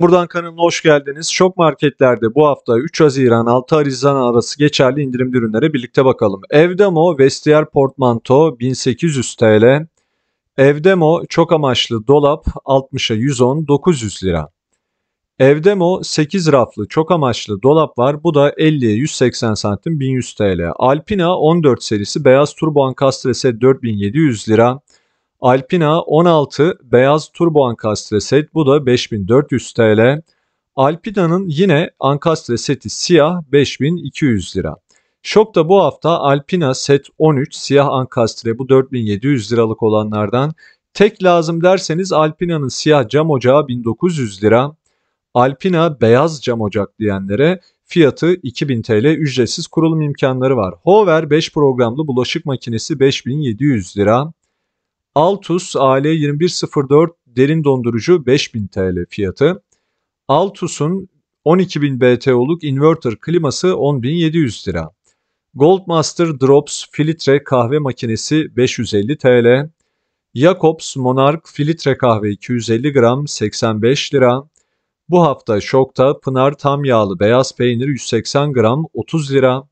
Buradan kanalına hoş geldiniz. Şok marketlerde bu hafta 3 Haziran 6 Haziran arası geçerli indirim ürünlere birlikte bakalım. Evdemo Vestiyer Portmanto 1800 TL. Evdemo çok amaçlı dolap 60'a 110 900 lira. Evdemo 8 raflı çok amaçlı dolap var. Bu da 50'ye 180 santim 1100 TL. Alpina 14 serisi beyaz turbo ankastre set 4700 lira. Alpina 16 beyaz turbo ankastre set bu da 5400 TL. Alpina'nın yine ankastre seti siyah 5200 lira. Şok da bu hafta Alpina set 13 siyah ankastre bu 4700 liralık olanlardan. Tek lazım derseniz Alpina'nın siyah cam ocağı 1900 lira. Alpina beyaz cam ocak diyenlere fiyatı 2000 TL ücretsiz kurulum imkanları var. Hover 5 programlı bulaşık makinesi 5700 lira. Altus AL2104 derin dondurucu 5000 TL fiyatı. Altus'un 12000 BTO'luk inverter kliması 10700 lira. Goldmaster Drops filtre kahve makinesi 550 TL. Jacobs Monarch filtre kahve 250 gram 85 lira. Bu hafta şokta Pınar tam yağlı beyaz peynir 180 gram 30 lira.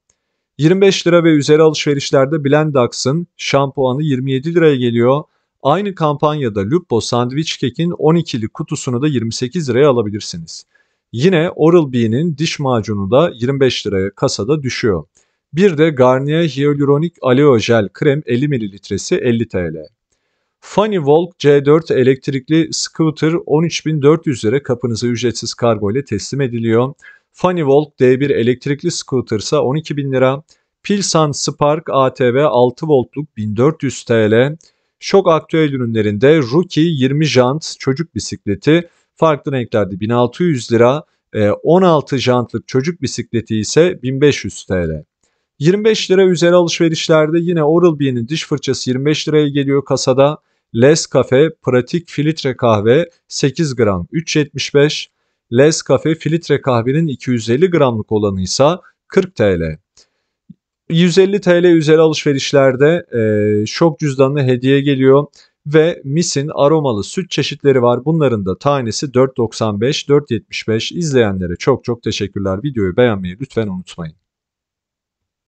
25 lira ve üzeri alışverişlerde Blendax'ın şampuanı 27 liraya geliyor. Aynı kampanyada Lupo Sandviç Kek'in 12'li kutusunu da 28 liraya alabilirsiniz. Yine Oral-B'nin diş macunu da 25 liraya kasada düşüyor. Bir de Garnier Hyaluronic Aleo Gel Krem 50 mililitresi 50 TL. Funny Walk C4 elektrikli scooter 13.400 lira kapınıza ücretsiz kargo ile teslim ediliyor. Funny Walk D1 elektrikli scooter ise 12.000 lira. Pilsan Spark ATV 6 voltluk 1400 TL. Şok aktüel ürünlerinde Rookie 20 jant çocuk bisikleti farklı renklerde 1600 lira, 16 e, jantlık çocuk bisikleti ise 1500 TL. 25 lira üzeri alışverişlerde yine Oral-B'nin diş fırçası 25 liraya geliyor kasada. Les Cafe pratik filtre kahve 8 gram 3.75. Les Cafe filtre kahvenin 250 gramlık olanı ise 40 TL. 150 TL üzeri alışverişlerde e, şok cüzdanlı hediye geliyor ve misin aromalı süt çeşitleri var. Bunların da tanesi 4.95, 4.75. İzleyenlere çok çok teşekkürler. Videoyu beğenmeyi lütfen unutmayın.